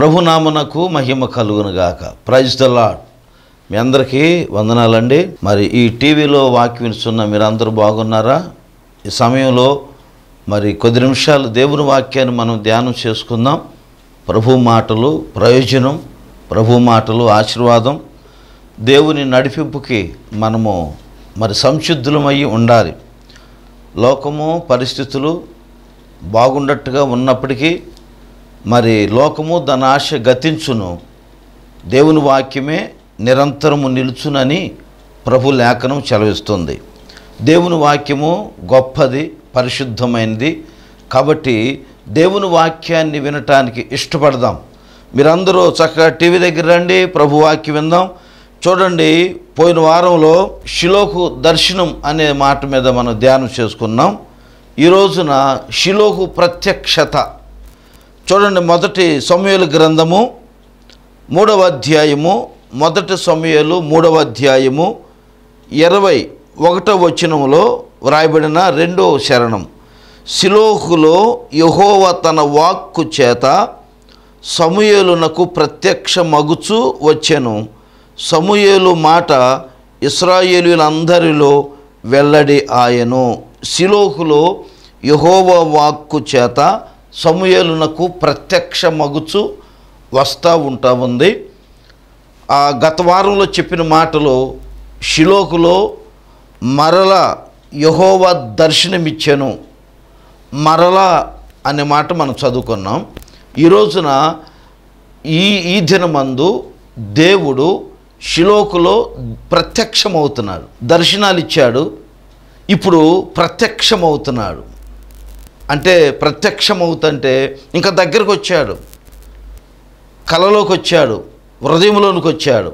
ప్రభునామునకు మహిమ కలుగునుగాక praise the lord మీ అందరికీ వందనాలండి మరి ఈ టీవీలో వాక్యం వినిస్తున్న మీరందరూ బాగున్నారా ఈ సమయంలో మరి కొద్ది నిమిషాలు దేవుని వాక్యాన్ని మనం ధ్యానం చేసుకుందాం ప్రభు మాటలు ప్రయోజనం ప్రభు మాటలు ఆశీర్వాదం దేవుని నడిపింపుకి మనము మరి సంశుద్ధులమై ఉండాలి లోకము పరిస్థితులు బాగుండట్టుగా ఉన్నప్పటికీ మరి లోకము దాని ఆశ గతించును దేవుని వాక్యమే నిరంతరము నిలుచునని ప్రభు లేఖనం చెలవిస్తుంది దేవుని వాక్యము గొప్పది పరిశుద్ధమైనది కాబట్టి దేవుని వాక్యాన్ని వినటానికి ఇష్టపడదాం మీరందరూ చక్కగా టీవీ దగ్గర రండి ప్రభు వాక్యం విందాం చూడండి పోయిన వారంలో షిలోకు దర్శనం అనే మాట మీద మనం ధ్యానం చేసుకున్నాం ఈరోజున శిలోకు షిలోకు ప్రత్యక్షత చూడండి మొదటి సమయలు గ్రంథము మూడవ అధ్యాయము మొదటి సమయలు మూడవ అధ్యాయము ఇరవై ఒకటవ వచనంలో వ్రాయబడిన రెండవ శరణం సిలోహులో యహోవ తన వాక్కు చేత సమూయలునకు ప్రత్యక్ష మగుచు వచ్చెను సమూయలు మాట ఇస్రాయేలులందరిలో వెల్లడి ఆయను సిలోహులో యహోవ వాక్కు చేత సమూహలునకు ప్రత్యక్ష మగుచు వస్తూ ఉంటా ఉంది ఆ గత వారంలో చెప్పిన మాటలు షిలోకులో మరల యహోవ దర్శనమిచ్చాను మరల అనే మాట మనం చదువుకున్నాం ఈ ఈ ఈ దినమందు దేవుడు షిలోకులో ప్రత్యక్షమవుతున్నాడు దర్శనాలు ఇచ్చాడు ఇప్పుడు ప్రత్యక్షమవుతున్నాడు అంటే ప్రత్యక్షమవుతుంటే ఇంకా దగ్గరకు వచ్చాడు కలలోకి వచ్చాడు హృదయంలోనికి వచ్చాడు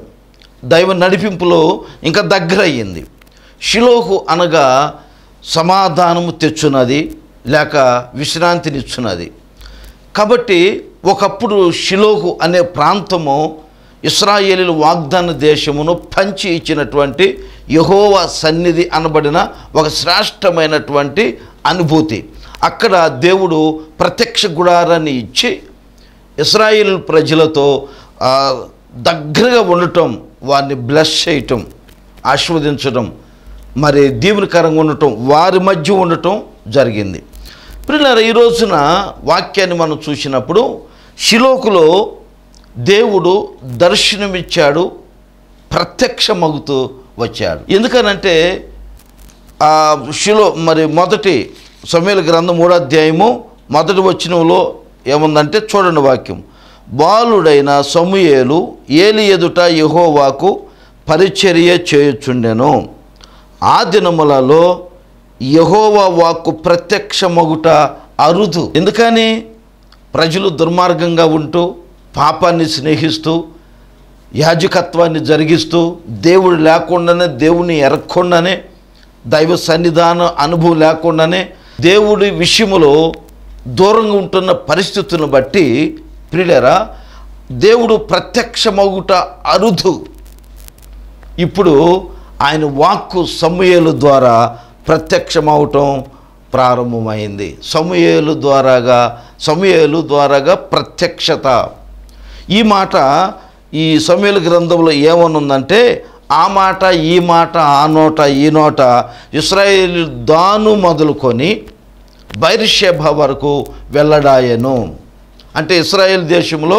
దైవ నడిపింపులో ఇంకా దగ్గర అయ్యింది శిలోకు అనగా సమాధానము తెచ్చున్నది లేక విశ్రాంతినిచ్చున్నది కాబట్టి ఒకప్పుడు షిలోకు అనే ప్రాంతము ఇస్రాయేలీలు వాగ్దాన దేశమును పంచి ఇచ్చినటువంటి యహోవా సన్నిధి అనబడిన ఒక శ్రేష్టమైనటువంటి అనుభూతి అక్కడ దేవుడు ప్రత్యక్ష గుడారాన్ని ఇచ్చి ఇస్రాయిల్ ప్రజలతో దగ్గరగా ఉండటం వారిని బ్లెస్ చేయటం ఆశీర్వదించడం మరి దీవునికరంగా ఉండటం వారి మధ్య ఉండటం జరిగింది పిల్లల ఈ రోజున వాక్యాన్ని మనం చూసినప్పుడు శిలోకులో దేవుడు దర్శనమిచ్చాడు ప్రత్యక్షమగుతూ వచ్చాడు ఎందుకనంటే శిలో మరి మొదటి సమీల గ్రంథం అధ్యాయము మొదటి వచ్చినంలో ఏముందంటే చూడండి వాక్యం బాలుడైన సమూయేలు ఏలి ఎదుట యహోవాకు పరిచర్య చేయుచుండెను ఆ దినములలో యహోవా వాక్కు మగుట అరుదు ఎందుకని ప్రజలు దుర్మార్గంగా ఉంటూ పాపాన్ని స్నేహిస్తూ యాజకత్వాన్ని జరిగిస్తూ దేవుడు లేకుండానే దేవుని ఎరక్కుండానే దైవ సన్నిధాన అనుభవం లేకుండానే దేవుడి విషయములో దూరంగా ఉంటున్న పరిస్థితులను బట్టి ప్రియులరా దేవుడు ప్రత్యక్షమగుట అరుదు ఇప్పుడు ఆయన వాక్కు సమూహలు ద్వారా ప్రత్యక్షమవటం ప్రారంభమైంది సమూహలు ద్వారాగా సమూహలు ద్వారాగా ప్రత్యక్షత ఈ మాట ఈ సమూహల గ్రంథంలో ఏమనుందంటే ఆ మాట ఈ మాట ఆ నోట ఈ నోట ఇస్రాయిల్ దాను మొదలుకొని బైర్షభ వరకు వెళ్ళడాయను అంటే ఇస్రాయేల్ దేశంలో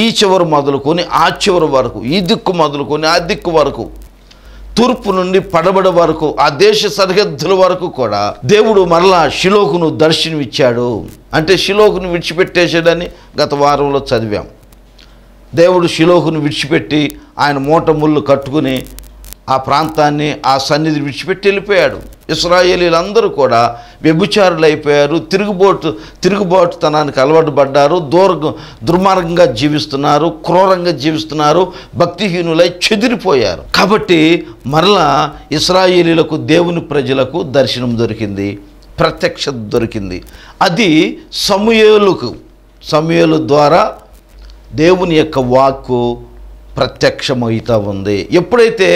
ఈ చివరు మొదలుకొని ఆ చివరి వరకు ఈ దిక్కు మొదలుకొని ఆ దిక్కు వరకు తూర్పు నుండి పడబడ వరకు ఆ దేశ సరిహద్దుల వరకు కూడా దేవుడు మరలా షిలోకును దర్శనమిచ్చాడు అంటే షిలోకును విడిచిపెట్టేశాడని గత వారంలో చదివాం దేవుడు శిలోహును విడిచిపెట్టి ఆయన మూట ముళ్ళు కట్టుకుని ఆ ప్రాంతాన్ని ఆ సన్నిధిని విడిచిపెట్టి వెళ్ళిపోయాడు ఇస్రాయేలీలందరూ కూడా తిరుగుబోటు తిరుగుబోటు తనానికి అలవాటు పడ్డారు దూర దుర్మార్గంగా జీవిస్తున్నారు క్రూరంగా జీవిస్తున్నారు భక్తిహీనులై చెదిరిపోయారు కాబట్టి మరలా ఇస్రాయేలీలకు దేవుని ప్రజలకు దర్శనం దొరికింది ప్రత్యక్షత దొరికింది అది సమయలకు సమయలు ద్వారా దేవుని యొక్క వాక్కు ప్రత్యక్షమవుతూ ఉంది ఎప్పుడైతే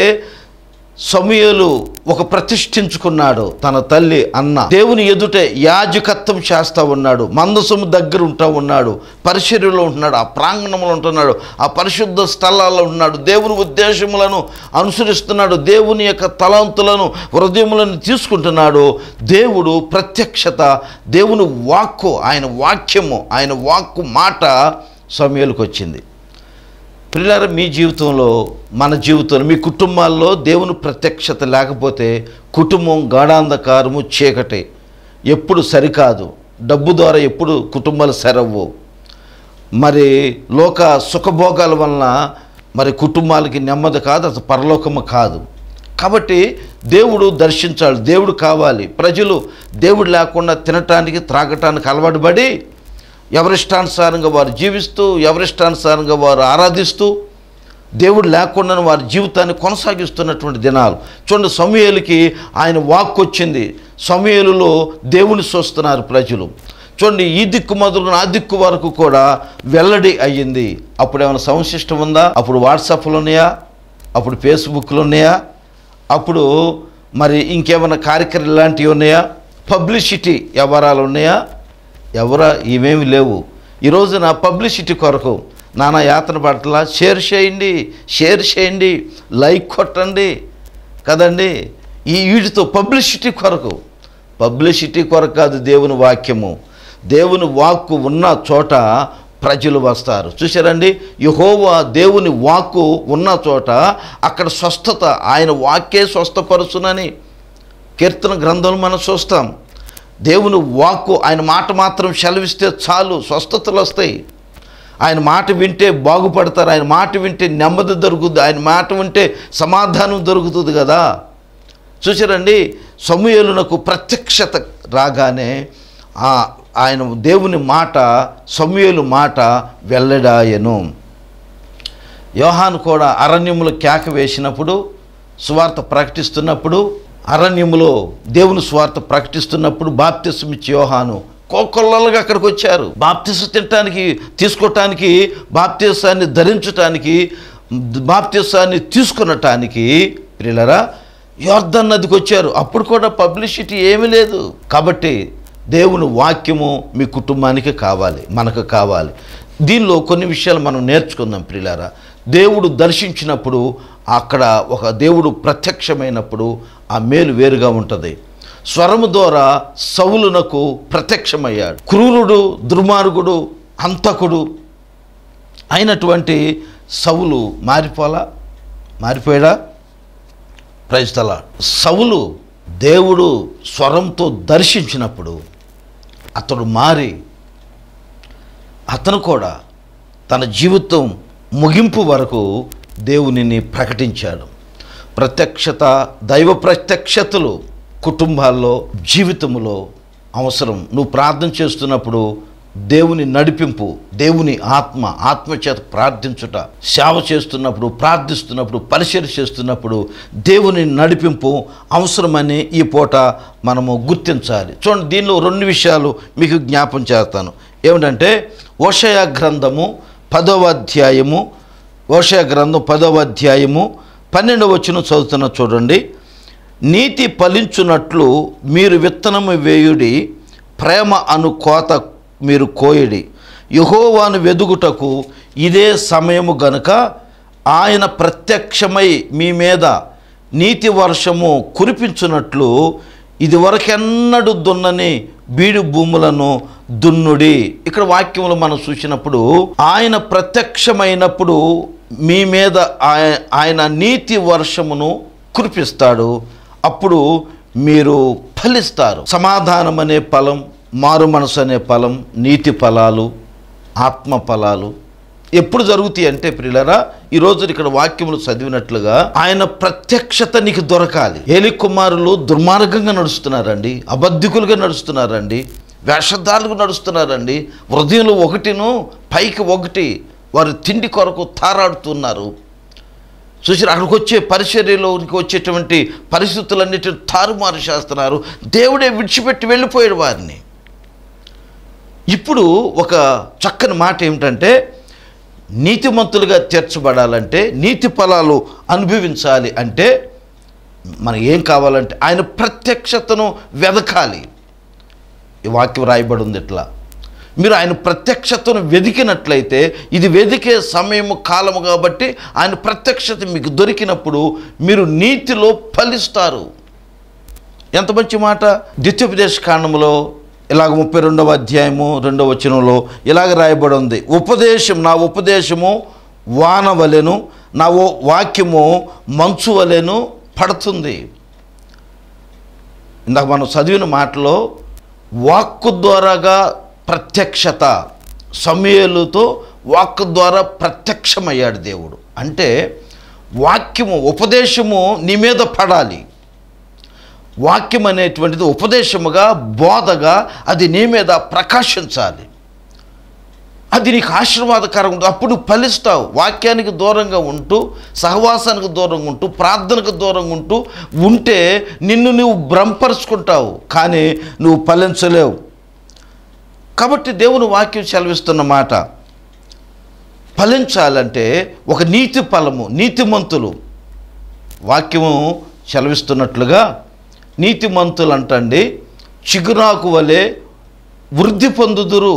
సమయలు ఒక ప్రతిష్ఠించుకున్నాడు తన తల్లి అన్న దేవుని ఎదుటే యాజకత్వం చేస్తూ ఉన్నాడు మందసము దగ్గర ఉంటా ఉన్నాడు పరిశీలిలో ఉంటున్నాడు ఆ ప్రాంగణంలో ఉంటున్నాడు ఆ పరిశుద్ధ స్థలాల్లో ఉన్నాడు దేవుని ఉద్దేశములను అనుసరిస్తున్నాడు దేవుని యొక్క తలాంతులను హృదయములను తీసుకుంటున్నాడు దేవుడు ప్రత్యక్షత దేవుని వాక్కు ఆయన వాక్యము ఆయన వాక్కు మాట సమయాలకు వచ్చింది పిల్లలు మీ జీవితంలో మన జీవితంలో మీ కుటుంబాల్లో దేవుని ప్రత్యక్షత లేకపోతే కుటుంబం గాఢాంధకారము చీకటి ఎప్పుడు సరికాదు డబ్బు ద్వారా ఎప్పుడు కుటుంబాలు సరవ్వు మరి లోక సుఖభోగాల వలన మరి కుటుంబాలకి నెమ్మది కాదు అసలు పరలోకము కాదు కాబట్టి దేవుడు దర్శించాలి దేవుడు కావాలి ప్రజలు దేవుడు లేకుండా తినటానికి త్రాగటానికి అలవాటు పడి ఎవరిష్టానుసారంగా వారు జీవిస్తూ ఎవరిష్టానుసారంగా వారు ఆరాధిస్తూ దేవుడు లేకుండా వారి జీవితాన్ని కొనసాగిస్తున్నటువంటి దినాలు చూడండి సమయలకి ఆయన వాక్ వచ్చింది సమయలులో దేవుని చూస్తున్నారు ప్రజలు చూడండి ఈ దిక్కు మొదలు ఆ దిక్కు వరకు కూడా వెల్లడి అయ్యింది అప్పుడు ఏమైనా సంశిష్టం ఉందా అప్పుడు వాట్సాప్లు ఉన్నాయా అప్పుడు ఫేస్బుక్లు ఉన్నాయా అప్పుడు మరి ఇంకేమైనా కార్యక్రమాలు ఇలాంటివి ఉన్నాయా పబ్లిసిటీ వ్యవహారాలు ఉన్నాయా ఎవరా ఇవేమి లేవు ఈరోజు నా పబ్లిసిటీ కొరకు నానా యాతన పట్ల షేర్ చేయండి షేర్ చేయండి లైక్ కొట్టండి కదండి ఈ వీటితో పబ్లిసిటీ కొరకు పబ్లిసిటీ కొరకు కాదు దేవుని వాక్యము దేవుని వాక్కు ఉన్న చోట ప్రజలు వస్తారు చూసారండి యహోవా దేవుని వాక్కు ఉన్న చోట అక్కడ స్వస్థత ఆయన వాక్యే స్వస్థపరుచునని కీర్తన గ్రంథం మనం చూస్తాం దేవుని వాక్కు ఆయన మాట మాత్రం సెలవిస్తే చాలు స్వస్థతలు వస్తాయి ఆయన మాట వింటే బాగుపడతారు ఆయన మాట వింటే నెమ్మది దొరుకుతుంది ఆయన మాట వింటే సమాధానం దొరుకుతుంది కదా చూసారండి సమూహలకు ప్రత్యక్షత రాగానే ఆయన దేవుని మాట సమూహలు మాట వెల్లడాయను యోహాను కూడా అరణ్యములు కేక వేసినప్పుడు సువార్త ప్రకటిస్తున్నప్పుడు అరణ్యములో దేవుని స్వార్థ ప్రకటిస్తున్నప్పుడు బాప్తిసం యోహాను కోకొల్లలుగా అక్కడికి వచ్చారు బాప్తిసం తినటానికి తీసుకోవటానికి బాప్తీసాన్ని ధరించటానికి బాప్తీసాన్ని తీసుకునటానికి పిల్లరా యోర్ధన్ నదికి వచ్చారు అప్పుడు కూడా పబ్లిసిటీ ఏమీ లేదు కాబట్టి దేవుని వాక్యము మీ కుటుంబానికి కావాలి మనకు కావాలి దీనిలో కొన్ని విషయాలు మనం నేర్చుకుందాం ప్రియులారా దేవుడు దర్శించినప్పుడు అక్కడ ఒక దేవుడు ప్రత్యక్షమైనప్పుడు ఆ మేలు వేరుగా ఉంటుంది స్వరము ద్వారా సవులునకు ప్రత్యక్షమయ్యాడు క్రూరుడు దుర్మార్గుడు హంతకుడు అయినటువంటి సవులు మారిపోలా మారిపోయాడా ప్రజల సవులు దేవుడు స్వరంతో దర్శించినప్పుడు అతడు మారి అతను కూడా తన జీవితం ముగింపు వరకు దేవునిని ప్రకటించాడు ప్రత్యక్షత దైవ ప్రత్యక్షతలు కుటుంబాల్లో జీవితంలో అవసరం నువ్వు ప్రార్థన చేస్తున్నప్పుడు దేవుని నడిపింపు దేవుని ఆత్మ ఆత్మ చేత ప్రార్థించుట సేవ చేస్తున్నప్పుడు ప్రార్థిస్తున్నప్పుడు పరిశీలి చేస్తున్నప్పుడు దేవుని నడిపింపు అవసరమని ఈ పూట మనము గుర్తించాలి చూడండి దీనిలో రెండు విషయాలు మీకు జ్ఞాపం చేస్తాను ఏమిటంటే ఓషయ గ్రంథము పదవ అధ్యాయము ఓషయ గ్రంథం పదవ అధ్యాయము పన్నెండు వచ్చిన చదువుతున్న చూడండి నీతి ఫలించున్నట్లు మీరు విత్తనము వేయుడి ప్రేమ అను కోత మీరు కోయడి యహోవాను వెదుగుటకు ఇదే సమయము గనుక ఆయన ప్రత్యక్షమై మీ మీద నీతి వర్షము కురిపించున్నట్లు ఇదివరకెన్నడు దున్నని బీడు భూములను దున్నుడి ఇక్కడ వాక్యములు మనం చూసినప్పుడు ఆయన ప్రత్యక్షమైనప్పుడు మీ మీద ఆయన నీతి వర్షమును కురిపిస్తాడు అప్పుడు మీరు ఫలిస్తారు సమాధానం అనే ఫలం మారు మనసు అనే ఫలం నీతి ఫలాలు ఆత్మ ఫలాలు ఎప్పుడు జరుగుతాయి అంటే ప్రియులరా ఈరోజు ఇక్కడ వాక్యములు చదివినట్లుగా ఆయన ప్రత్యక్షత నీకు దొరకాలి ఏలి కుమారులు దుర్మార్గంగా నడుస్తున్నారండి అబద్ధికులుగా నడుస్తున్నారండి వేషధారులుగా నడుస్తున్నారండి హృదయంలో ఒకటిను పైకి ఒకటి వారు తిండి కొరకు తారాడుతున్నారు చూసి అక్కడికి వచ్చే పరిచర్యలోనికి వచ్చేటువంటి పరిస్థితులన్నిటిని తారుమారు చేస్తున్నారు దేవుడే విడిచిపెట్టి వెళ్ళిపోయాడు వారిని ఇప్పుడు ఒక చక్కని మాట ఏమిటంటే నీతిమంతులుగా తీర్చబడాలంటే నీతి ఫలాలు అనుభవించాలి అంటే మనం ఏం కావాలంటే ఆయన ప్రత్యక్షతను వెదకాలి ఈ వాక్యం రాయబడి ఉంది ఇట్లా మీరు ఆయన ప్రత్యక్షతను వెదికినట్లయితే ఇది వెదికే సమయము కాలము కాబట్టి ఆయన ప్రత్యక్షత మీకు దొరికినప్పుడు మీరు నీతిలో ఫలిస్తారు ఎంత మంచి మాట ద్వితీయోపదేశ కాండంలో ఇలాగ ముప్పై రెండవ అధ్యాయము రెండవ వచనంలో ఇలాగ రాయబడి ఉంది ఉపదేశం నా ఉపదేశము వాన వలెను నా ఓ వాక్యము మంచు వలెను పడుతుంది ఇందాక మనం చదివిన మాటలో వాక్కు ద్వారాగా ప్రత్యక్షత సమయలుతో వాక్ ద్వారా ప్రత్యక్షమయ్యాడు దేవుడు అంటే వాక్యము ఉపదేశము నీ మీద పడాలి వాక్యం అనేటువంటిది ఉపదేశముగా బోధగా అది నీ మీద ప్రకాశించాలి అది నీకు ఉంటుంది అప్పుడు ఫలిస్తావు వాక్యానికి దూరంగా ఉంటూ సహవాసానికి దూరంగా ఉంటూ ప్రార్థనకు దూరంగా ఉంటూ ఉంటే నిన్ను నువ్వు భ్రంపరుచుకుంటావు కానీ నువ్వు ఫలించలేవు కాబట్టి దేవుని వాక్యం సెలవిస్తున్న మాట ఫలించాలంటే ఒక నీతి ఫలము నీతిమంతులు వాక్యము సెలవిస్తున్నట్లుగా నీతిమంతులు అంటండి చిగురాకు వలె వృద్ధి పొందుదురు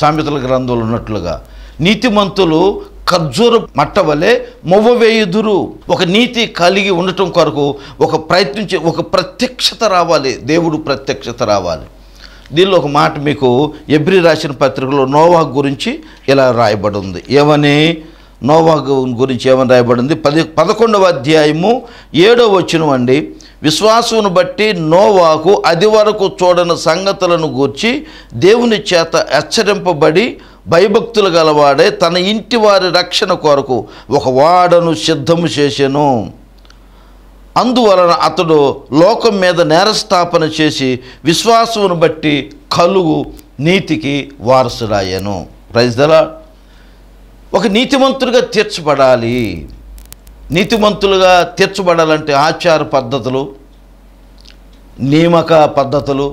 సామెతల గ్రంథంలో ఉన్నట్లుగా నీతిమంతులు ఖర్జూర మట్ట వలె వేయుదురు ఒక నీతి కలిగి ఉండటం కొరకు ఒక ప్రయత్నించి ఒక ప్రత్యక్షత రావాలి దేవుడు ప్రత్యక్షత రావాలి దీనిలో ఒక మాట మీకు ఎబ్రి రాసిన పత్రికలో నోవా గురించి ఇలా రాయబడి ఉంది ఏమని నోవా గురించి ఏమని రాయబడింది పది పదకొండవ అధ్యాయము ఏడవ వచ్చిన వండి విశ్వాసమును బట్టి నోవాకు అది వరకు చూడని సంగతులను గూర్చి దేవుని చేత హెచ్చరింపబడి భయభక్తులు గలవాడే తన ఇంటి వారి రక్షణ కొరకు ఒక వాడను సిద్ధము చేసెను అందువలన అతడు లోకం మీద నేరస్థాపన చేసి విశ్వాసమును బట్టి కలుగు నీతికి వారసుడాయను ప్రైజ్దలా ఒక నీతిమంతులుగా తీర్చబడాలి నీతిమంతులుగా తీర్చబడాలంటే ఆచార పద్ధతులు నియమక పద్ధతులు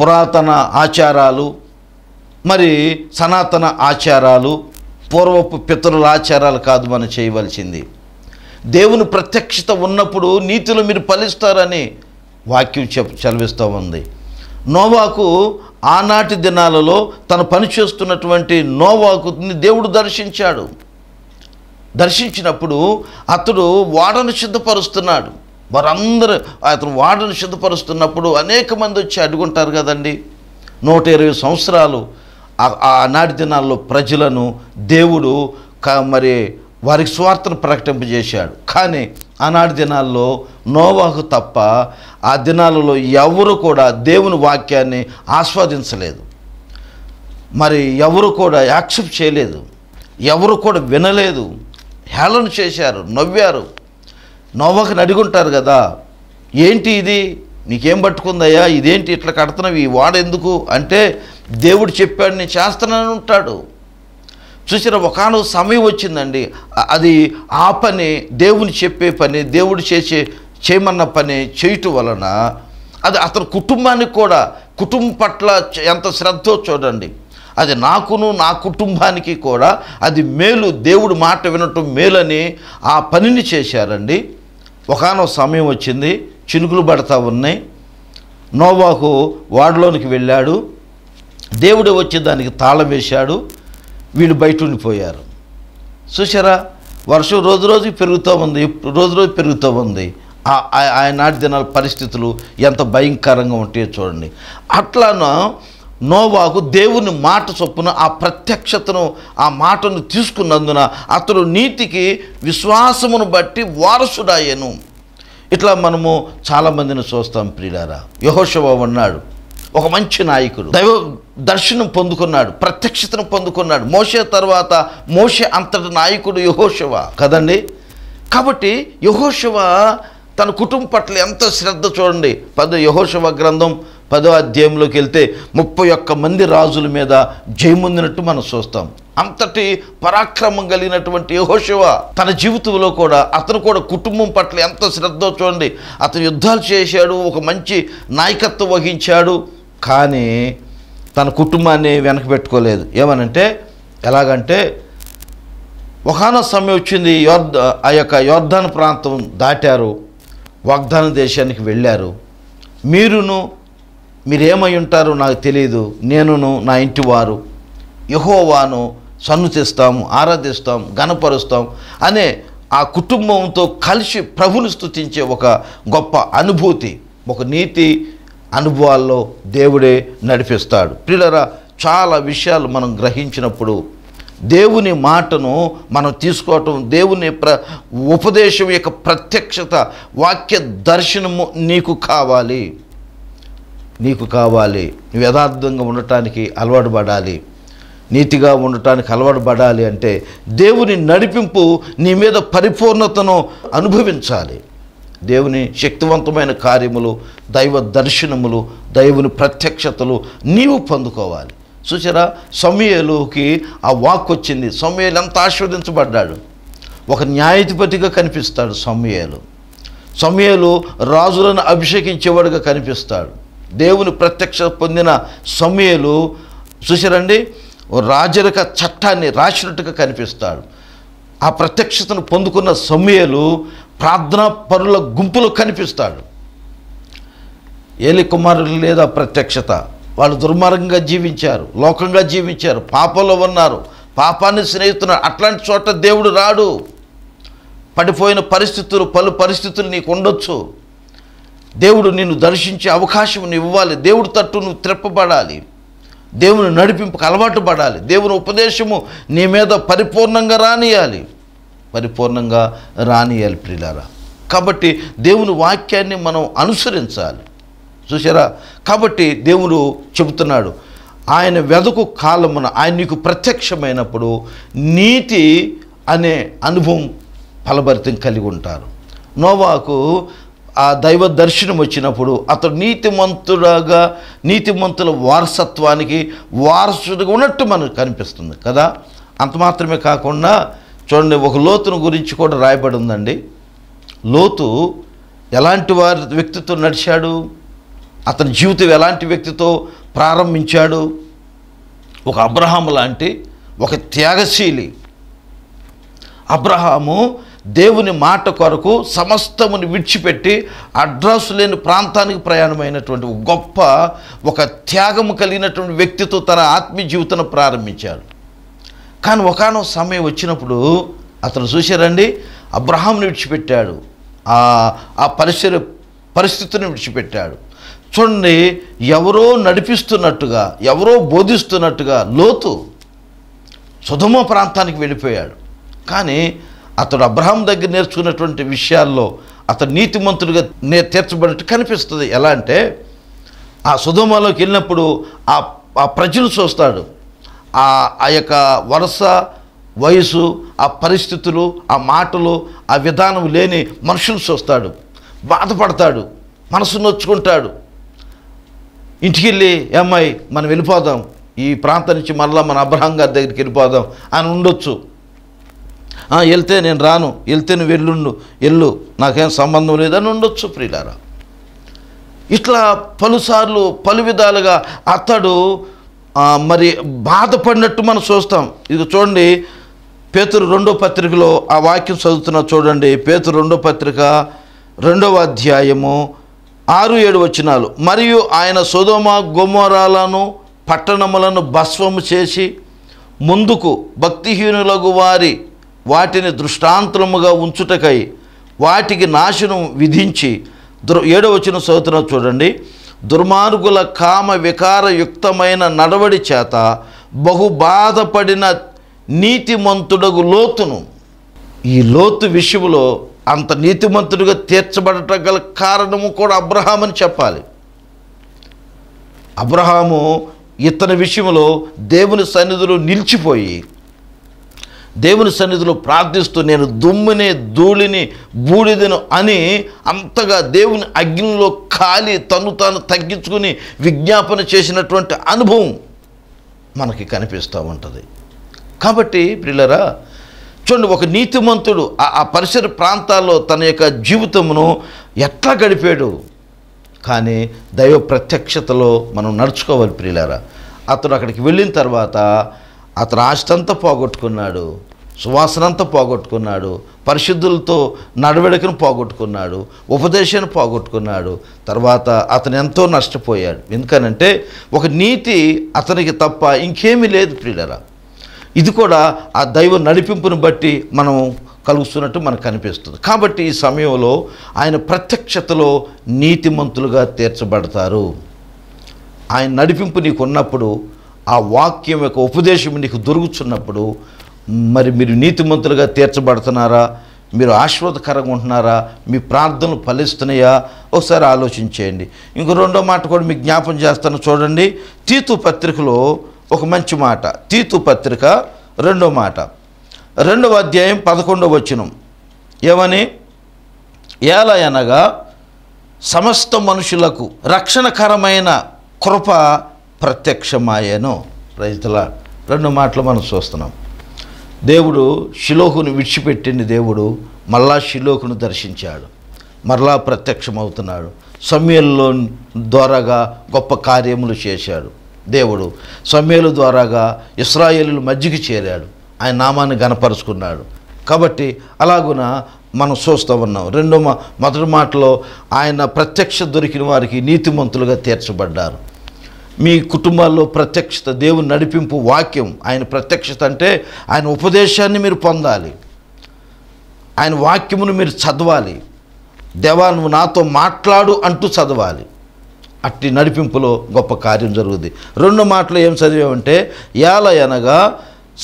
పురాతన ఆచారాలు మరి సనాతన ఆచారాలు పూర్వపు పితరుల ఆచారాలు కాదు మనం చేయవలసింది దేవుని ప్రత్యక్షత ఉన్నప్పుడు నీతిలో మీరు ఫలిస్తారని వాక్యం చె చదివిస్తూ ఉంది నోవాకు ఆనాటి దినాలలో తను పనిచేస్తున్నటువంటి నోవాకుని దేవుడు దర్శించాడు దర్శించినప్పుడు అతడు వాడను సిద్ధపరుస్తున్నాడు వారందరు అతను వాడను సిద్ధపరుస్తున్నప్పుడు అనేక మంది వచ్చి అడుగుంటారు కదండి నూట ఇరవై సంవత్సరాలు ఆనాటి దినాల్లో ప్రజలను దేవుడు మరి వారికి స్వార్థను ప్రకటింపజేశాడు కానీ ఆనాటి దినాల్లో నోవాహు తప్ప ఆ దినాలలో ఎవరు కూడా దేవుని వాక్యాన్ని ఆస్వాదించలేదు మరి ఎవరు కూడా యాక్సెప్ట్ చేయలేదు ఎవరు కూడా వినలేదు హేళన చేశారు నవ్వారు నోవాకుని ఉంటారు కదా ఏంటి ఇది నీకేం పట్టుకుందయ్యా ఇదేంటి ఇట్లా కడుతున్నావు ఈ వాడెందుకు అంటే దేవుడు చెప్పాడు నేను చేస్తానని ఉంటాడు చూసిన ఒకనొక సమయం వచ్చిందండి అది ఆ పని దేవుని చెప్పే పని దేవుడు చేసే చేయమన్న పని చేయటం వలన అది అతని కుటుంబానికి కూడా కుటుంబం పట్ల ఎంత శ్రద్ధ చూడండి అది నాకును నా కుటుంబానికి కూడా అది మేలు దేవుడు మాట వినటం మేలని ఆ పనిని చేశారండి ఒకనొక సమయం వచ్చింది చినుకులు పడతా ఉన్నాయి నోవాకు వాడలోనికి వెళ్ళాడు దేవుడు వచ్చి దానికి తాళం వేశాడు వీళ్ళు బయట ఉండిపోయారు చూసారా వర్షం రోజు రోజు పెరుగుతూ ఉంది రోజు రోజు పెరుగుతూ ఉంది ఆయనాటి దినాల పరిస్థితులు ఎంత భయంకరంగా ఉంటాయో చూడండి అట్లానా నోవాకు దేవుని మాట చొప్పున ఆ ప్రత్యక్షతను ఆ మాటను తీసుకున్నందున అతడు నీతికి విశ్వాసమును బట్టి వారసుడాయను ఇట్లా మనము చాలామందిని చూస్తాం ప్రియులారా యహోశవ ఉన్నాడు ఒక మంచి నాయకుడు దైవ దర్శనం పొందుకున్నాడు ప్రత్యక్షతను పొందుకున్నాడు మోషే తర్వాత మోషే అంతటి నాయకుడు యహోశవ కదండి కాబట్టి యహోశవ తన కుటుంబం పట్ల ఎంత శ్రద్ధ చూడండి పద యహోశవ గ్రంథం పదో అధ్యాయంలోకి వెళ్తే ముప్పై ఒక్క మంది రాజుల మీద జయముందినట్టు మనం చూస్తాం అంతటి పరాక్రమం కలిగినటువంటి యహోశవ తన జీవితంలో కూడా అతను కూడా కుటుంబం పట్ల ఎంత శ్రద్ధ చూడండి అతను యుద్ధాలు చేశాడు ఒక మంచి నాయకత్వం వహించాడు కానీ తన కుటుంబాన్ని వెనక పెట్టుకోలేదు ఏమనంటే ఎలాగంటే ఒకనొక సమయం వచ్చింది యోర్ధ ఆ యొక్క యోర్ధన ప్రాంతం దాటారు వాగ్దాన దేశానికి వెళ్ళారు మీరును మీరేమై ఉంటారో నాకు తెలియదు నేనును నా ఇంటి వారు యహోవాను సన్నుతిస్తాము ఆరాధిస్తాం గణపరుస్తాం అనే ఆ కుటుంబంతో కలిసి ప్రభుని స్థుతించే ఒక గొప్ప అనుభూతి ఒక నీతి అనుభవాల్లో దేవుడే నడిపిస్తాడు పిల్లరా చాలా విషయాలు మనం గ్రహించినప్పుడు దేవుని మాటను మనం తీసుకోవటం దేవుని ప్ర ఉపదేశం యొక్క ప్రత్యక్షత వాక్య దర్శనము నీకు కావాలి నీకు కావాలి నువ్వు యథార్థంగా ఉండటానికి అలవాటు పడాలి నీతిగా ఉండటానికి అలవాటు పడాలి అంటే దేవుని నడిపింపు నీ మీద పరిపూర్ణతను అనుభవించాలి దేవుని శక్తివంతమైన కార్యములు దైవ దర్శనములు దైవుని ప్రత్యక్షతలు నీవు పొందుకోవాలి చూసారా సమయలోకి ఆ వాక్ వచ్చింది సమయలు ఎంత ఆస్వాదించబడ్డాడు ఒక న్యాయాధిపతిగా కనిపిస్తాడు సమయలు సమయలు రాజులను అభిషేకించేవాడుగా కనిపిస్తాడు దేవుని ప్రత్యక్ష పొందిన సమయలు చూసారండి రాజరిక చట్టాన్ని రాసినట్టుగా కనిపిస్తాడు ఆ ప్రత్యక్షతను పొందుకున్న సమయలు ప్రార్థనా పరుల గుంపులు కనిపిస్తాడు ఏలి కుమారులు లేదా ప్రత్యక్షత వాళ్ళు దుర్మార్గంగా జీవించారు లోకంగా జీవించారు పాపంలో ఉన్నారు పాపాన్ని స్నేహితున్నారు అట్లాంటి చోట దేవుడు రాడు పడిపోయిన పరిస్థితులు పలు పరిస్థితులు నీకు ఉండొచ్చు దేవుడు నిన్ను దర్శించే అవకాశం ఇవ్వాలి దేవుడి తట్టు నువ్వు త్రెప్పబడాలి దేవుని నడిపింపుకు అలవాటు పడాలి దేవుని ఉపదేశము నీ మీద పరిపూర్ణంగా రానియాలి పరిపూర్ణంగా రానియాలి ప్రిలారా కాబట్టి దేవుని వాక్యాన్ని మనం అనుసరించాలి చూసారా కాబట్టి దేవుడు చెబుతున్నాడు ఆయన వెదకు కాలమున ఆయన నీకు ప్రత్యక్షమైనప్పుడు నీతి అనే అనుభవం ఫలభరితం కలిగి ఉంటారు నోవాకు ఆ దైవ దర్శనం వచ్చినప్పుడు అతడు నీతిమంతుడగా నీతిమంతుల వారసత్వానికి వారసుడిగా ఉన్నట్టు మనకు కనిపిస్తుంది కదా అంత మాత్రమే కాకుండా చూడండి ఒక లోతును గురించి కూడా రాయబడి ఉందండి లోతు ఎలాంటి వారి వ్యక్తితో నడిచాడు అతని జీవితం ఎలాంటి వ్యక్తితో ప్రారంభించాడు ఒక అబ్రహాం లాంటి ఒక త్యాగశీలి అబ్రహాము దేవుని మాట కొరకు సమస్తముని విడిచిపెట్టి అడ్రస్ లేని ప్రాంతానికి ప్రయాణమైనటువంటి గొప్ప ఒక త్యాగము కలిగినటువంటి వ్యక్తితో తన ఆత్మీయ జీవితం ప్రారంభించాడు కానీ ఒకనొక సమయం వచ్చినప్పుడు అతను చూశారండి అబ్రహాంని విడిచిపెట్టాడు ఆ పరిసర పరిస్థితిని విడిచిపెట్టాడు చూడండి ఎవరో నడిపిస్తున్నట్టుగా ఎవరో బోధిస్తున్నట్టుగా లోతు సుధమ ప్రాంతానికి వెళ్ళిపోయాడు కానీ అతడు అబ్రహాం దగ్గర నేర్చుకున్నటువంటి విషయాల్లో అతడు నీతిమంతుడిగా నే తీర్చబడినట్టు కనిపిస్తుంది ఎలా అంటే ఆ సుధమలోకి వెళ్ళినప్పుడు ఆ ప్రజలు చూస్తాడు ఆ యొక్క వరుస వయసు ఆ పరిస్థితులు ఆ మాటలు ఆ విధానం లేని మనుషులు చూస్తాడు బాధపడతాడు మనసు నొచ్చుకుంటాడు ఇంటికి వెళ్ళి అమ్మాయి మనం వెళ్ళిపోదాం ఈ ప్రాంతం నుంచి మళ్ళీ మన అబ్రహం గారి దగ్గరికి వెళ్ళిపోదాం అని ఉండొచ్చు వెళ్తే నేను రాను వెళ్తే నువ్వు వెళ్ళుండు వెళ్ళు నాకేం సంబంధం లేదని ఉండొచ్చు ప్రియులారా ఇట్లా పలుసార్లు పలు విధాలుగా అతడు మరి బాధపడినట్టు మనం చూస్తాం ఇది చూడండి పేతురు రెండో పత్రికలో ఆ వాక్యం చదువుతున్న చూడండి పేతురు రెండో పత్రిక రెండవ అధ్యాయము ఆరు ఏడు వచనాలు మరియు ఆయన సుధోమ గోమోరాలను పట్టణములను భస్వము చేసి ముందుకు భక్తిహీనులకు వారి వాటిని దృష్టాంతముగా ఉంచుటకై వాటికి నాశనం విధించి దృ ఏడో వచ్చిన చదువుతున్న చూడండి దుర్మార్గుల కామ వికారయుక్తమైన నడవడి చేత బహు బాధపడిన నీతిమంతుడగు లోతును ఈ లోతు విషయంలో అంత నీతిమంతుడిగా తీర్చబడటం గల కారణము కూడా అబ్రహాం అని చెప్పాలి అబ్రహాము ఇతని విషయంలో దేవుని సన్నిధిలో నిలిచిపోయి దేవుని సన్నిధిలో ప్రార్థిస్తూ నేను దుమ్ముని ధూళిని బూడిదను అని అంతగా దేవుని అగ్నిలో కాలి తను తాను తగ్గించుకుని విజ్ఞాపన చేసినటువంటి అనుభవం మనకి కనిపిస్తూ ఉంటుంది కాబట్టి పిల్లరా చూడండి ఒక నీతిమంతుడు ఆ పరిసర ప్రాంతాల్లో తన యొక్క జీవితమును ఎట్లా గడిపాడు కానీ దైవ ప్రత్యక్షతలో మనం నడుచుకోవాలి ప్రియులారా అతను అక్కడికి వెళ్ళిన తర్వాత అతను ఆస్తంతా పోగొట్టుకున్నాడు సువాసనంతా పోగొట్టుకున్నాడు పరిశుద్ధులతో నడవడికను పోగొట్టుకున్నాడు ఉపదేశాన్ని పోగొట్టుకున్నాడు తర్వాత అతను ఎంతో నష్టపోయాడు ఎందుకనంటే ఒక నీతి అతనికి తప్ప ఇంకేమీ లేదు ప్రియులరా ఇది కూడా ఆ దైవ నడిపింపును బట్టి మనం కలుగుతున్నట్టు మనకు కనిపిస్తుంది కాబట్టి ఈ సమయంలో ఆయన ప్రత్యక్షతలో నీతిమంతులుగా తీర్చబడతారు ఆయన నడిపింపు నీకు ఉన్నప్పుడు ఆ వాక్యం యొక్క ఉపదేశం నీకు దొరుకుతున్నప్పుడు మరి మీరు నీతిమంతులుగా తీర్చబడుతున్నారా మీరు ఆశ్వాదకరంగా ఉంటున్నారా మీ ప్రార్థనలు ఫలిస్తున్నాయా ఒకసారి ఆలోచించేయండి ఇంకో రెండో మాట కూడా మీకు జ్ఞాపం చేస్తాను చూడండి తీతు పత్రికలో ఒక మంచి మాట తీతు పత్రిక రెండో మాట రెండవ అధ్యాయం పదకొండవ వచనం ఏమని ఎలా అనగా సమస్త మనుషులకు రక్షణకరమైన కృప ప్రత్యక్షమాయను రైతుల రెండు మాటలు మనం చూస్తున్నాం దేవుడు శిలోకును విడిచిపెట్టిన దేవుడు మళ్ళా శిలోహును దర్శించాడు మరలా ప్రత్యక్షమవుతున్నాడు సమయంలో ద్వారాగా గొప్ప కార్యములు చేశాడు దేవుడు సమయలు ద్వారాగా ఇస్రాయేలు మధ్యకి చేరాడు ఆయన నామాన్ని గనపరుచుకున్నాడు కాబట్టి అలాగున మనం చూస్తూ ఉన్నాం రెండో మొదటి మాటలో ఆయన ప్రత్యక్ష దొరికిన వారికి నీతిమంతులుగా తీర్చబడ్డారు మీ కుటుంబాల్లో ప్రత్యక్షత దేవుని నడిపింపు వాక్యం ఆయన ప్రత్యక్షత అంటే ఆయన ఉపదేశాన్ని మీరు పొందాలి ఆయన వాక్యమును మీరు చదవాలి దేవా నువ్వు నాతో మాట్లాడు అంటూ చదవాలి అట్టి నడిపింపులో గొప్ప కార్యం జరుగుతుంది రెండు మాటలు ఏం చదివామంటే యాల అనగా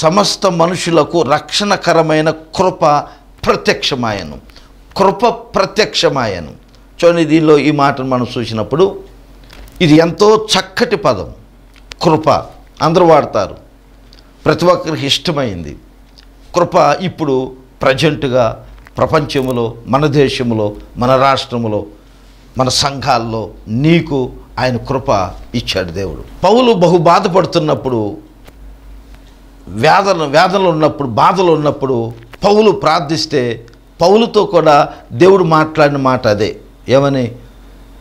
సమస్త మనుషులకు రక్షణకరమైన కృప ప్రత్యక్షమాయను కృప ప్రత్యక్షమాయను చూడండి దీనిలో ఈ మాటను మనం చూసినప్పుడు ఇది ఎంతో చక్కటి పదం కృప అందరూ వాడతారు ప్రతి ఒక్కరికి ఇష్టమైంది కృప ఇప్పుడు ప్రజెంటుగా ప్రపంచంలో మన దేశంలో మన రాష్ట్రంలో మన సంఘాల్లో నీకు ఆయన కృప ఇచ్చాడు దేవుడు పౌలు బహు బాధపడుతున్నప్పుడు వేదన వేదనలు ఉన్నప్పుడు బాధలు ఉన్నప్పుడు పౌలు ప్రార్థిస్తే పౌలుతో కూడా దేవుడు మాట్లాడిన మాట అదే ఏమని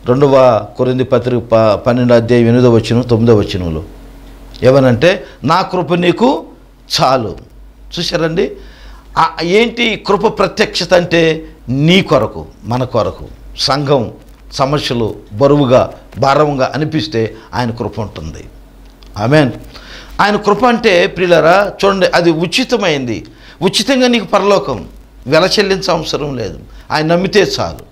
రెండవ కొరింది పత్రిక ప పన్నెండు అధ్యాయం ఎనిమిదో వచ్చిన తొమ్మిదో వచ్చినలు ఏమనంటే నా కృప నీకు చాలు చూశారండి ఏంటి కృప ప్రత్యక్షత అంటే నీ కొరకు మన కొరకు సంఘం సమస్యలు బరువుగా భారంగా అనిపిస్తే ఆయన కృప ఉంటుంది ఆమెన్ ఆయన కృప అంటే ప్రియులరా చూడండి అది ఉచితమైంది ఉచితంగా నీకు పరలోకం వెల చెల్లించే అవసరం లేదు ఆయన నమ్మితే చాలు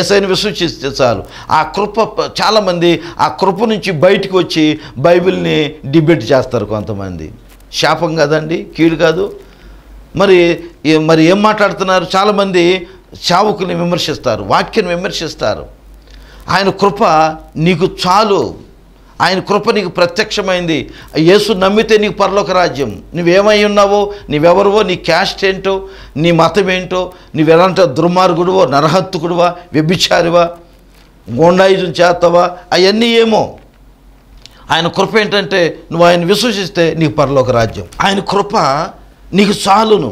ఏసైని విశ్వసిస్తే చాలు ఆ కృప చాలామంది ఆ కృప నుంచి బయటకు వచ్చి బైబిల్ని డిబేట్ చేస్తారు కొంతమంది శాపం కాదండి కీడు కాదు మరి మరి ఏం మాట్లాడుతున్నారు చాలామంది చావుకుని విమర్శిస్తారు వాక్యం విమర్శిస్తారు ఆయన కృప నీకు చాలు ఆయన కృప నీకు ప్రత్యక్షమైంది యేసు నమ్మితే నీకు పర్లోక రాజ్యం నువ్వేమై ఉన్నావో నీవెవరువో నీ క్యాస్ట్ ఏంటో నీ మతం ఏంటో నువ్వెలాంటి దుర్మార్గుడువో నరహత్తుకుడువా వ్యభిచారివా గోండాయుజం చేస్తావా అవన్నీ ఏమో ఆయన కృప ఏంటంటే నువ్వు ఆయన విశ్వసిస్తే నీకు పర్లోక రాజ్యం ఆయన కృప నీకు చాలును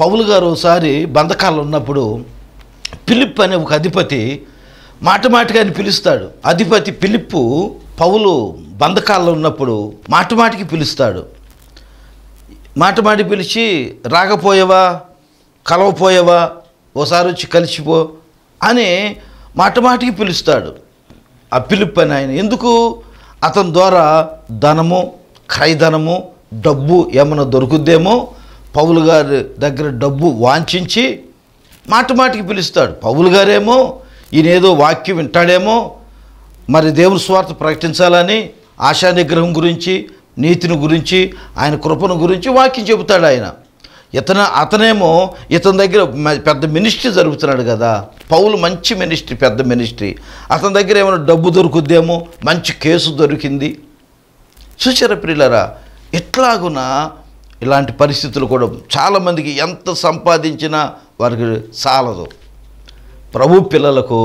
పౌలు గారు ఒకసారి బంధకాలు ఉన్నప్పుడు పిలిప్ అనే ఒక అధిపతి మాటమాటిగా ఆయన పిలుస్తాడు అధిపతి పిలిప్పు పౌలు బంధకాల్లో ఉన్నప్పుడు మాటమాటికి పిలుస్తాడు మాటమాటి పిలిచి రాకపోయేవా కలవపోయేవా ఓసారి వచ్చి కలిసిపో అని మాటమాటికి పిలుస్తాడు ఆ పిలుపు అని ఆయన ఎందుకు అతని ద్వారా ధనము క్రయధనము డబ్బు ఏమైనా దొరుకుద్దేమో పౌలు గారి దగ్గర డబ్బు వాంఛించి మాటమాటికి పిలుస్తాడు పౌలు గారేమో ఈయనేదో వాక్యం వింటాడేమో మరి దేవుని స్వార్థ ప్రకటించాలని ఆశా నిగ్రహం గురించి నీతిని గురించి ఆయన కృపను గురించి వాక్యం చెబుతాడు ఆయన ఇతను అతనేమో ఇతని దగ్గర పెద్ద మినిస్ట్రీ జరుగుతున్నాడు కదా పౌలు మంచి మినిస్ట్రీ పెద్ద మినిస్ట్రీ అతని దగ్గర ఏమైనా డబ్బు దొరుకుద్దేమో మంచి కేసు దొరికింది చూసారా ప్రియులరా ఎట్లాగునా ఇలాంటి పరిస్థితులు కూడా చాలామందికి ఎంత సంపాదించినా వారికి చాలదు ప్రభు పిల్లలకు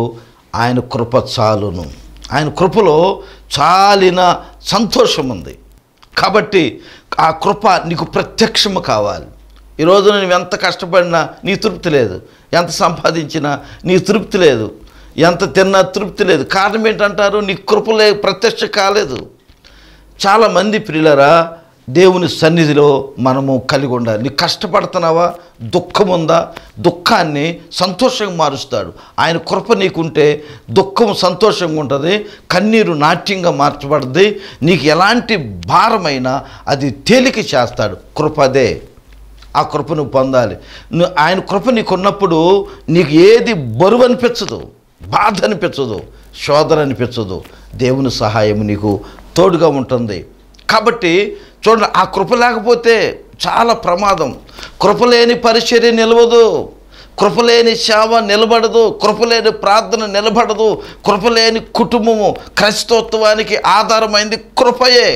ఆయన కృప చాలును ఆయన కృపలో చాలిన సంతోషం ఉంది కాబట్టి ఆ కృప నీకు ప్రత్యక్షము కావాలి ఈరోజు నువ్వు ఎంత కష్టపడినా నీ తృప్తి లేదు ఎంత సంపాదించినా నీ తృప్తి లేదు ఎంత తిన్నా తృప్తి లేదు కారణం ఏంటంటారు నీ కృపలే ప్రత్యక్ష కాలేదు చాలామంది పిల్లరా దేవుని సన్నిధిలో మనము కలిగి ఉండాలి నీ కష్టపడుతున్నావా దుఃఖం ఉందా దుఃఖాన్ని సంతోషంగా మారుస్తాడు ఆయన కృప నీకుంటే దుఃఖం సంతోషంగా ఉంటుంది కన్నీరు నాట్యంగా మార్చబడుతుంది నీకు ఎలాంటి భారమైనా అది తేలిక చేస్తాడు కృపదే ఆ నువ్వు పొందాలి ఆయన కృప నీకున్నప్పుడు నీకు ఏది బరువు అనిపించదు బాధ అనిపించదు శోధన అనిపించదు దేవుని సహాయం నీకు తోడుగా ఉంటుంది కాబట్టి చూడండి ఆ కృప లేకపోతే చాలా ప్రమాదం కృపలేని పరిచర్య నిలవదు కృపలేని సేవ నిలబడదు కృపలేని ప్రార్థన నిలబడదు కృపలేని కుటుంబము క్రైస్తత్వానికి ఆధారమైంది కృపయే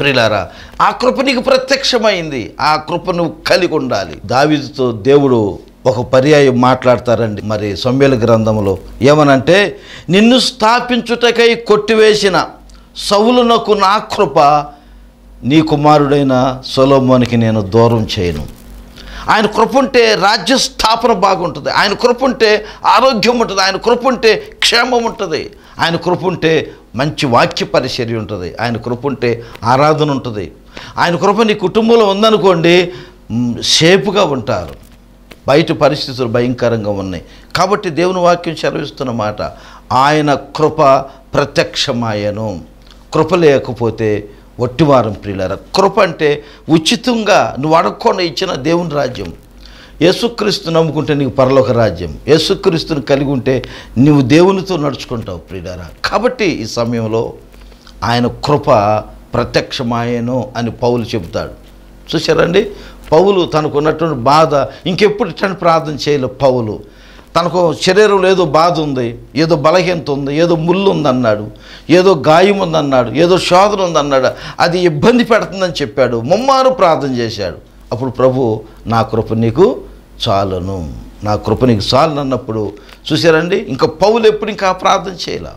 ప్రిలారా ఆ కృప నీకు ప్రత్యక్షమైంది ఆ కృప నువ్వు కలిగి ఉండాలి దావితో దేవుడు ఒక పర్యాయం మాట్లాడతారండి మరి సొమ్మెల గ్రంథంలో ఏమనంటే నిన్ను స్థాపించుటకై కొట్టివేసిన సవులునకు నా కృప నీ కుమారుడైన సొలోమోనికి నేను దూరం చేయను ఆయన కృప ఉంటే రాజ్య స్థాపన బాగుంటుంది ఆయన కృప ఉంటే ఆరోగ్యం ఉంటుంది ఆయన కృప ఉంటే క్షేమం ఉంటుంది ఆయన కృప ఉంటే మంచి వాక్య పరిచర్య ఉంటుంది ఆయన కృప ఉంటే ఆరాధన ఉంటుంది ఆయన కృప నీ కుటుంబంలో ఉందనుకోండి సేపుగా ఉంటారు బయట పరిస్థితులు భయంకరంగా ఉన్నాయి కాబట్టి దేవుని వాక్యం చదివిస్తున్న మాట ఆయన కృప ప్రత్యక్షమాయను కృప లేకపోతే ఒట్టివారం ప్రియులారా కృప అంటే ఉచితంగా నువ్వు అడగకుండా ఇచ్చిన దేవుని రాజ్యం యేసుక్రీస్తు నమ్ముకుంటే నీకు పరలోక రాజ్యం యేసుక్రీస్తుని కలిగి ఉంటే నువ్వు దేవునితో నడుచుకుంటావు ప్రియుడారా కాబట్టి ఈ సమయంలో ఆయన కృప ప్రత్యక్షమాయను అని పౌలు చెబుతాడు చూసారండి పౌలు తనకున్నటువంటి బాధ ఇంకెప్పుడు ఇట్లాంటి ప్రార్థన చేయలేదు పౌలు తనకు శరీరంలో ఏదో బాధ ఉంది ఏదో బలహీనత ఉంది ఏదో ముళ్ళు ఉందన్నాడు ఏదో గాయం ఉందన్నాడు ఏదో శోధన ఉందన్నాడు అది ఇబ్బంది పెడుతుందని చెప్పాడు ముమ్మారు ప్రార్థన చేశాడు అప్పుడు ప్రభు నా కృప నీకు చాలును నా కృప నీకు చాలను అన్నప్పుడు చూసారండి ఇంకా పౌలు ఎప్పుడు ఇంకా ప్రార్థన చేయలే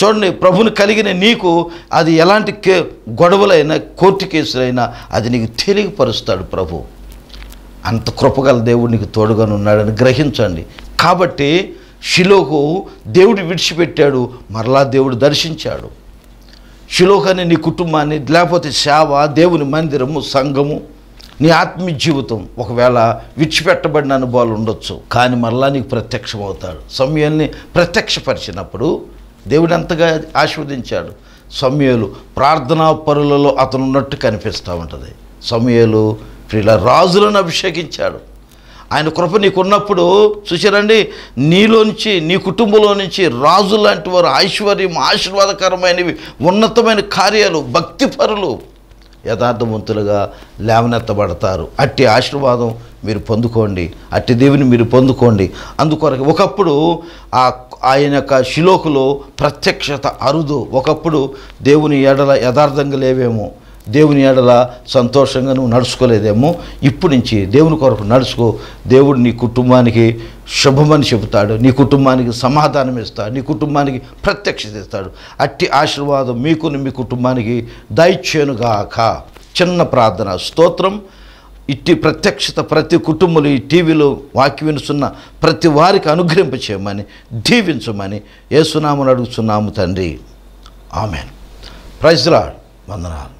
చూడండి ప్రభుని కలిగిన నీకు అది ఎలాంటి కే గొడవలైనా కోర్టు కేసులైనా అది నీకు తెలియపరుస్తాడు ప్రభు అంత కృపగల దేవుడు నీకు తోడుగానున్నాడని గ్రహించండి కాబట్టి శిలోహు దేవుడు విడిచిపెట్టాడు మరలా దేవుడు దర్శించాడు షిలోహని నీ కుటుంబాన్ని లేకపోతే సేవ దేవుని మందిరము సంఘము నీ ఆత్మీయ జీవితం ఒకవేళ విడిచిపెట్టబడిన అనుభవాలు ఉండొచ్చు కానీ మరలా నీకు ప్రత్యక్షమవుతాడు సమయాన్ని ప్రత్యక్షపరిచినప్పుడు దేవుడు ఎంతగా ఆస్వాదించాడు సమయాలు ప్రార్థనా పరులలో అతను ఉన్నట్టు కనిపిస్తూ ఉంటుంది సమయాలు ఇలా రాజులను అభిషేకించాడు ఆయన కృప నీకున్నప్పుడు చూసారండి నీలోంచి నీ కుటుంబంలో నుంచి రాజు లాంటి వారు ఐశ్వర్యం ఆశీర్వాదకరమైనవి ఉన్నతమైన కార్యాలు భక్తిపరులు యథార్థవంతులుగా లేవనెత్తబడతారు అట్టి ఆశీర్వాదం మీరు పొందుకోండి అట్టి దేవుని మీరు పొందుకోండి అందుకొరకు ఒకప్పుడు ఆ ఆయన యొక్క శిలోకులో ప్రత్యక్షత అరుదు ఒకప్పుడు దేవుని ఎడల యథార్థంగా లేవేమో దేవుని ఏడల సంతోషంగా నువ్వు నడుచుకోలేదేమో ఇప్పుడు నుంచి దేవుని కొరకు నడుచుకో దేవుడు నీ కుటుంబానికి శుభమని చెబుతాడు నీ కుటుంబానికి సమాధానం ఇస్తాడు నీ కుటుంబానికి ప్రత్యక్షత ఇస్తాడు అట్టి ఆశీర్వాదం మీకుని మీ కుటుంబానికి దయచేనుగాక చిన్న ప్రార్థన స్తోత్రం ఇట్టి ప్రత్యక్షత ప్రతి కుటుంబంలో ఈ టీవీలో వాక్య వినుస్తున్న ప్రతి వారికి అనుగ్రహింపచేయమని దీవించమని ఏసునామని అడుగుతున్నాము తండ్రి ఆమెన్ ప్రైజ్లాడ్ వందనాలు